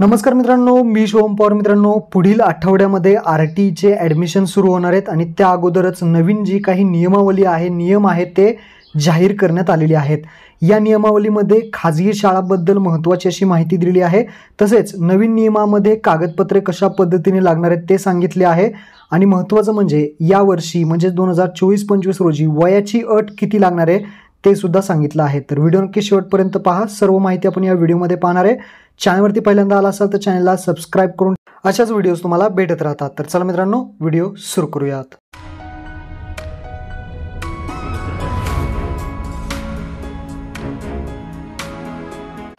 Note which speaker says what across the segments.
Speaker 1: नमस्कार मित्रांनो मी शिवम पवार मित्रांनो पुढील आठवड्यामध्ये आर टीचे ॲडमिशन सुरू होणार आहेत आणि त्या अगोदरच नवीन जी काही नियमावली आहे नियम आहे ते जाहीर करण्यात आलेले आहेत या नियमावलीमध्ये खाजगी शाळाबद्दल महत्त्वाची अशी माहिती दिलेली आहे तसेच नवीन नियमामध्ये कागदपत्रे कशा पद्धतीने लागणार आहेत ते सांगितले आहे आणि महत्त्वाचं म्हणजे यावर्षी म्हणजेच दोन हजार चोवीस पंचवीस रोजी वयाची अट किती लागणार आहे ते सुद्धा सांगितलं आहे तर व्हिडिओ नक्की शेवटपर्यंत पहा सर्व माहिती आपण या व्हिडिओमध्ये पाहणार आहे चॅनलवरती पहिल्यांदा आला असाल तर चॅनलला सबस्क्राईब करून अशाच व्हिडिओज तुम्हाला भेटत राहतात तर चला मित्रांनो व्हिडिओ सुरू करूयात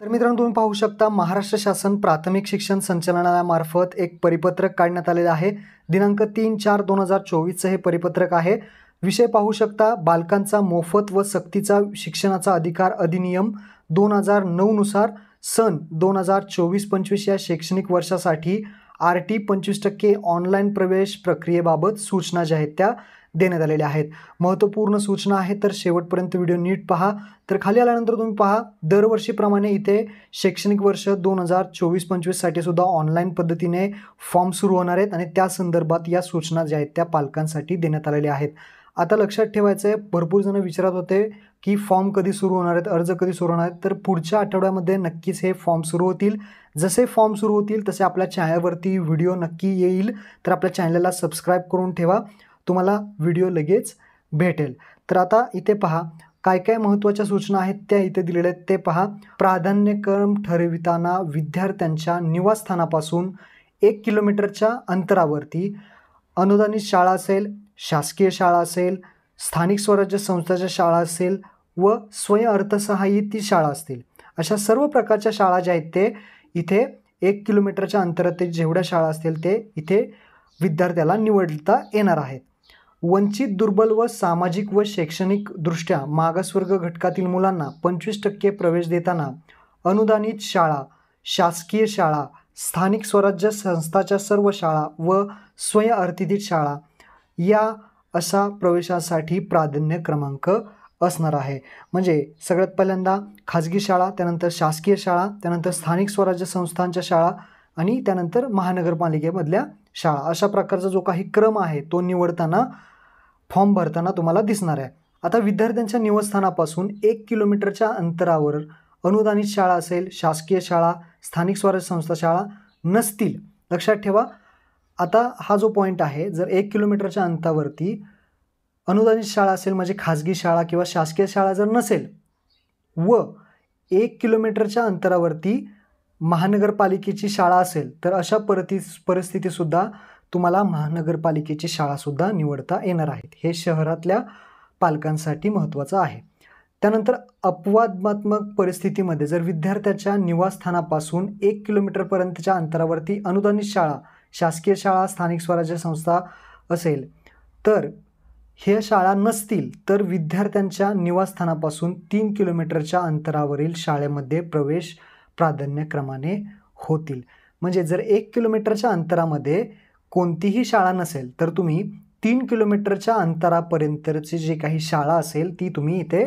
Speaker 1: तर मित्रांनो तुम्ही पाहू शकता महाराष्ट्र शासन प्राथमिक शिक्षण संचालनालयामार्फत एक परिपत्रक काढण्यात आलेलं आहे दिनांक तीन चार दोन हजार चोवीसचं हे परिपत्रक आहे विषय पाहू शकता बालकांचा मोफत व सक्तीचा शिक्षणाचा अधिकार अधिनियम दोन हजार नऊनुसार सन दोन हजार चोवीस पंचवीस या शैक्षणिक वर्षासाठी आर टी पंचवीस टक्के ऑनलाईन प्रवेश प्रक्रियेबाबत सूचना ज्या आहेत त्या देण्यात आलेल्या आहेत महत्त्वपूर्ण सूचना आहेत तर शेवटपर्यंत व्हिडिओ नीट पहा तर खाली आल्यानंतर तुम्ही पहा दरवर्षीप्रमाणे इथे शैक्षणिक वर्ष दोन हजार चोवीस पंचवीससाठी सुद्धा ऑनलाईन पद्धतीने फॉर्म सुरू होणार आहेत आणि त्या संदर्भात या सूचना ज्या आहेत त्या पालकांसाठी देण्यात आलेल्या आहेत आता लक्षात ठेवायचं आहे भरपूर जण विचारत होते की फॉर्म कधी सुरू होणार आहेत अर्ज कधी सुरू होणार आहेत तर पुढच्या आठवड्यामध्ये नक्कीच हे फॉर्म सुरू होतील जसे फॉर्म सुरू होतील तसे आपल्या चॅनलवरती व्हिडिओ नक्की येईल तर आपल्या चॅनलला सबस्क्राईब करून ठेवा तुम्हाला व्हिडिओ लगेच भेटेल तर आता इथे पहा काय काय महत्त्वाच्या सूचना आहेत त्या इथे दिलेल्या आहेत ते पहा प्राधान्यक्रम ठरविताना विद्यार्थ्यांच्या निवासस्थानापासून एक किलोमीटरच्या अंतरावरती अनुदानित शाळा असेल शासकीय शाळा असेल स्थानिक स्वराज्य संस्थाच्या शाळा असेल व स्वयं ती शाळा असतील अशा सर्व प्रकारच्या शाळा ज्या आहेत ते इथे एक किलोमीटरच्या अंतरात जेवढ्या शाळा असतील ते इथे विद्यार्थ्याला निवडता येणार आहेत वंचित दुर्बल व सामाजिक व शैक्षणिकदृष्ट्या मागासवर्ग घटकातील मुलांना पंचवीस टक्के प्रवेश देताना अनुदानित शाळा शासकीय शाळा स्थानिक स्वराज्य संस्थाच्या सर्व शाळा व स्वयंअर्थित शाळा या अशा प्रवेशासाठी प्राधान्य क्रमांक असणार आहे म्हणजे सगळ्यात पहिल्यांदा खाजगी शाळा त्यानंतर शासकीय शाळा त्यानंतर स्थानिक स्वराज्य संस्थांच्या शाळा आणि त्यानंतर महानगरपालिकेमधल्या शाळा अशा प्रकारचा जो काही क्रम आहे तो निवडताना फॉर्म भरताना तुम्हाला दिसणार आहे आता विद्यार्थ्यांच्या निवासस्थानापासून एक किलोमीटरच्या अंतरावर अनुदानित शाळा असेल शासकीय शाळा स्थानिक स्वराज्य संस्था शाळा नसतील लक्षात ठेवा आता हा जो पॉईंट आहे जर एक किलोमीटरच्या अंतावरती अनुदानित शाळा असेल म्हणजे खाजगी शाळा किंवा शासकीय शाळा जर नसेल व एक किलोमीटरच्या अंतरावरती महानगरपालिकेची शाळा असेल तर अशा परती परिस्थितीसुद्धा तुम्हाला महानगरपालिकेची शाळासुद्धा निवडता येणार आहेत हे शहरातल्या पालकांसाठी महत्त्वाचं आहे त्यानंतर अपवादात्मक परिस्थितीमध्ये जर विद्यार्थ्याच्या निवासस्थानापासून एक किलोमीटरपर्यंतच्या अंतरावरती अनुदानित शाळा शासकीय शाळा स्थानिक स्वराज्य संस्था असेल तर हे शाळा नसतील तर विद्यार्थ्यांच्या निवासस्थानापासून तीन किलोमीटरच्या अंतरावरील शाळेमध्ये प्रवेश प्राधान्यक्रमाने होतील म्हणजे जर एक किलोमीटरच्या अंतरामध्ये कोणतीही शाळा नसेल तर तुम्ही तीन किलोमीटरच्या अंतरापर्यंतची जी काही शाळा असेल ती तुम्ही इथे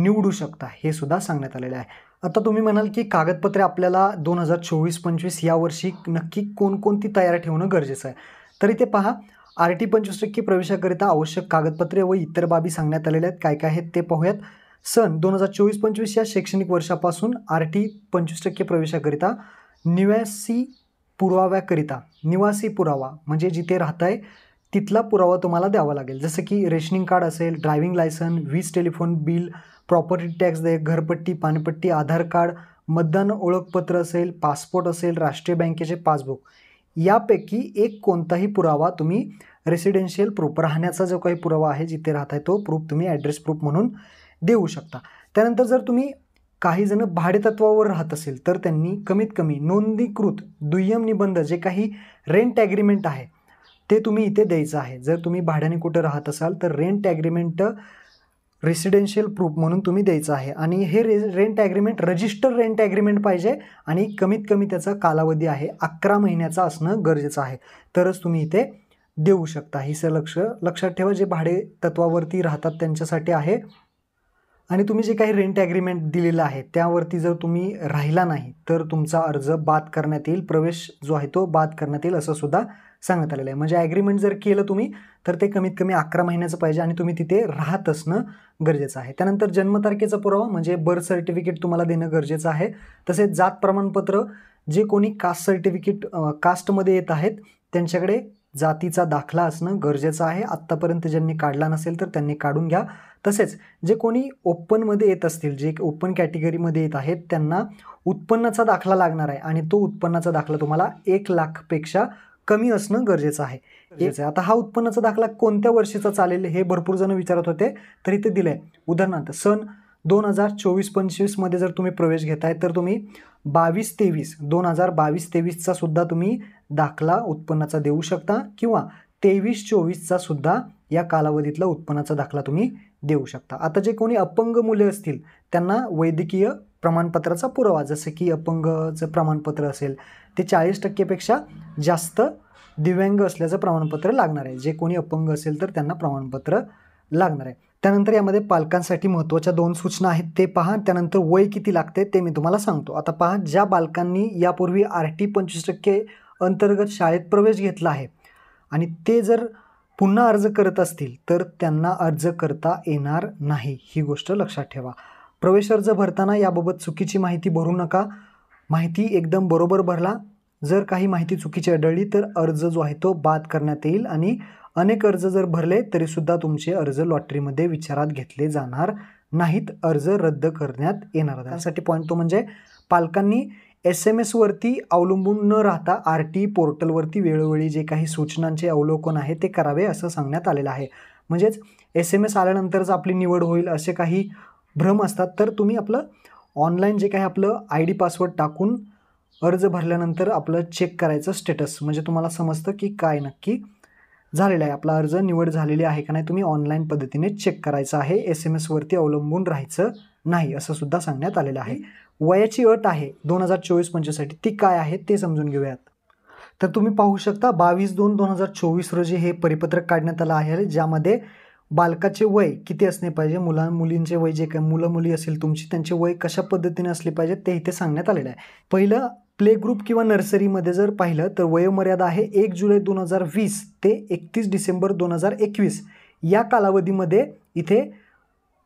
Speaker 1: निवडू शकता हे सुद्धा सांगण्यात आलेलं आहे आता तुम्ही म्हणाल की कागदपत्रे आपल्याला दोन हजार चोवीस पंचवीस यावर्षी नक्की कोणकोणती तयार ठेवणं गरजेचं आहे तरी ते पहा आर टी पंचवीस टक्के प्रवेशाकरिता आवश्यक कागदपत्रे व इतर बाबी सांगण्यात आलेल्या आहेत काय काय आहेत ते पाहूयात सन दोन हजार चोवीस पंचवीस या शैक्षणिक वर्षापासून आर टी पंचवीस टक्के प्रवेशाकरिता निवासी पुराव्याकरिता निवासी पुरावा म्हणजे जिथे राहत आहे तिथला पुरावा तुम्हाला द्यावा लागेल जसं की रेशनिंग कार्ड असेल ड्रायव्हिंग लायसन वीज टेलिफोन बिल प्रॉपर्टी टॅक्स दे घरपट्टी पानपट्टी आधार कार्ड मतदान ओळखपत्र असेल पासपोर्ट असेल राष्ट्रीय बँकेचे पासबुक यापैकी एक कोणताही पुरावा तुम्ही रेसिडेन्शियल प्रूफ राहण्याचा जो काही पुरावा आहे जिथे राहत आहे तो प्रूफ तुम्ही ॲड्रेस प्रूफ म्हणून देऊ शकता त्यानंतर जर तुम्ही काही जण भाडेतत्वावर राहत असेल तर त्यांनी कमीत कमी नोंदणीकृत दुय्यम निबंध जे काही रेंट ॲग्रीमेंट आहे ते तुम्ही इथे द्यायचं आहे जर तुम्ही भाड्याने कुठं राहत असाल तर रेंट ॲग्रीमेंट रेसिडेन्शियल प्रूफ म्हणून तुम्ही द्यायचं आहे आणि हे रे rent agreement register rent agreement पाहिजे आणि कमीत कमी त्याचा कालावधी आहे अकरा महिन्याचा असणं गरजेचं आहे तरच तुम्ही इथे देऊ शकता ही लक्ष लक्षात ठेवा जे भाडे तत्वावरती राहतात त्यांच्यासाठी आहे आणि तुम्ही जे काही रेंट ॲग्रीमेंट दिलेलं आहे त्यावरती जर तुम्ही राहिला नाही तर तुमचा अर्ज बाद करण्यात येईल प्रवेश जो आहे तो बाद करण्यात येईल असं सुद्धा सांगत आलेलं आहे म्हणजे ॲग्रीमेंट जर केलं तुम्ही तर ते कमीत कमी अकरा महिन्याचं पाहिजे आणि तुम्ही तिथे राहत असणं गरजेचं आहे त्यानंतर जन्मतारखेचा पुरावा म्हणजे बर्थ सर्टिफिकेट तुम्हाला देणं गरजेचं आहे तसेच जात प्रमाणपत्र जे कोणी कास्ट सर्टिफिकेट कास्टमध्ये येत आहेत त्यांच्याकडे जातीचा दाखला असणं गरजेचं आहे आत्तापर्यंत ज्यांनी काढला नसेल तर त्यांनी काढून घ्या तसेच जे कोणी ओपनमध्ये येत असतील जे ओपन कॅटेगरीमध्ये येत आहेत त्यांना उत्पन्नाचा दाखला लागणार आहे आणि तो उत्पन्नाचा दाखला तुम्हाला एक लाखपेक्षा कमी असणं गरजेचं आहे गरजेचं आहे आता हा उत्पन्नाचा दाखला कोणत्या वर्षीचा चालेल हे भरपूर जण विचारत होते तर इथे दिलं आहे उदाहरणार्थ सन दोन हजार चोवीस पंचवीसमध्ये जर तुम्ही प्रवेश घेत आहे तर तुम्ही बावीस तेवीस दोन हजार बावीस तेवीसचा सुद्धा तुम्ही दाखला उत्पन्नाचा देऊ शकता किंवा तेवीस चोवीसचा सुद्धा या कालावधीतला उत्पन्नाचा दाखला तुम्ही देऊ शकता आता जे कोणी अपंग मुले असतील त्यांना वैद्यकीय प्रमाणपत्राचा पुरावा जसं की अपंगचं प्रमाणपत्र असेल ते चाळीस टक्केपेक्षा जास्त दिव्यांग असल्याचं प्रमाणपत्र लागणार आहे जे कोणी अपंग असेल तर त्यांना प्रमाणपत्र लागणार आहे त्यानंतर यामध्ये पालकांसाठी महत्त्वाच्या दोन सूचना आहेत ते पहा त्यानंतर वय किती लागते ते मी तुम्हाला सांगतो आता पहा ज्या बालकांनी यापूर्वी आर टी पंचवीस टक्के अंतर्गत शाळेत प्रवेश घेतला आहे आणि ते जर पुन्हा अर्ज करत असतील तर त्यांना अर्ज करता येणार नाही ही गोष्ट लक्षात ठेवा प्रवेश अर्ज भरताना याबाबत चुकीची माहिती भरू नका माहिती एकदम बरोबर भरला जर काही माहिती चुकीची आढळली तर अर्ज जो आहे तो बाद करण्यात येईल आणि अनेक अर्ज जर भरले तरीसुद्धा तुमचे अर्ज लॉटरीमध्ये विचारात घेतले जाणार नाहीत अर्ज रद्द करण्यात येणार त्यासाठी पॉईंट तो म्हणजे पालकांनी एस एम एसवरती अवलंबून न राहता आर टी पोर्टलवरती वेळोवेळी जे काही सूचनांचे अवलोकन आहे ते करावे असं सांगण्यात आलेलं आहे म्हणजेच एस एम एस आल्यानंतरच आपली निवड होईल असे काही भ्रम असतात तर तुम्ही आपलं ऑनलाईन जे काही आपलं आय डी पासवर्ड टाकून अर्ज भरल्यानंतर आपलं चेक करायचं स्टेटस म्हणजे तुम्हाला समजतं की काय नक्की झालेलं आहे आपला अर्ज निवड झालेली आहे का नाही तुम्ही ऑनलाईन पद्धतीने चेक करायचं आहे एस एम एसवरती अवलंबून राहायचं नाही असं सुद्धा सांगण्यात आलेलं आहे वयाची अट आहे दोन हजार चोवीस पंचवीससाठी ती काय आहे ते समजून घेऊयात तर तुम्ही पाहू शकता बावीस दोन दोन हजार चोवीस रोजी हे परिपत्रक काढण्यात आलं आहे ज्यामध्ये बालकाचे वय किती असणे पाहिजे मुलां मुलींचे वय जे काय मुलं मुली असेल तुमची त्यांचे वय कशा पद्धतीने असले पाहिजे ते इथे सांगण्यात आलेलं आहे पहिलं प्ले ग्रुप किंवा नर्सरीमध्ये जर पाहिलं तर वयोमर्यादा आहे एक जुलै दोन हजार वीस ते एकतीस डिसेंबर दोन हजार एकवीस या कालावधीमध्ये इथे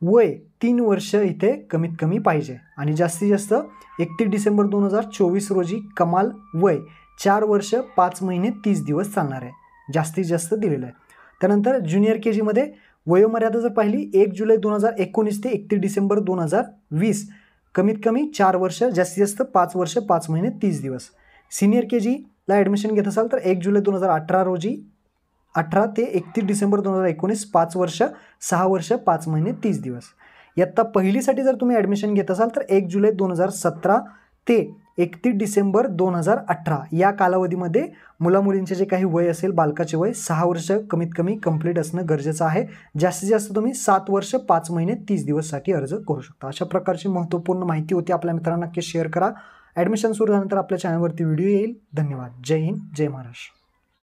Speaker 1: वय तीन वर्ष इथे कमीत कमी पाहिजे आणि जास्तीत जास्त एकतीस डिसेंबर दोन हजार चोवीस रोजी कमाल वय चार वर्ष पाच महिने तीस दिवस चालणार आहे जास्तीत जास्त दिलेलं आहे त्यानंतर ज्युनियर के जीमध्ये वयोमर्यादा जर पाहिली एक जुलै दोन हजार एकोणीस ते एकतीस डिसेंबर दोन हजार वीस कमीत कमी चार वर्ष जास्तीत जास्त पाच वर्ष पाच महिने तीस दिवस सिनियर के जीला ॲडमिशन घेत असाल तर एक जुलै दोन हजार अठरा रोजी अठरा ते एकतीस डिसेंबर दोन हजार एकोणीस पाच वर्ष सहा वर्ष पाच महिने तीस दिवस इयत्ता पहिलीसाठी जर तुम्ही ॲडमिशन घेत असाल तर एक जुलै दोन हजार सतरा ते एकतीस डिसेंबर दोन हजार अठरा या कालावधीमध्ये मुलामुलींचे जे काही वय असेल बालकाचे वय सहा वर्ष कमीत कमी कंप्लीट असणं गरजेचं आहे जास्तीत जास्त तुम्ही सात वर्ष पाच महिने तीस दिवससाठी अर्ज करू शकता अशा प्रकारची महत्त्वपूर्ण माहिती होती आपल्या मित्रांना नक्की शेअर करा ॲडमिशन सुरू झाल्यानंतर आपल्या चॅनलवरती व्हिडिओ येईल धन्यवाद जय हिंद जय महाराष्ट्र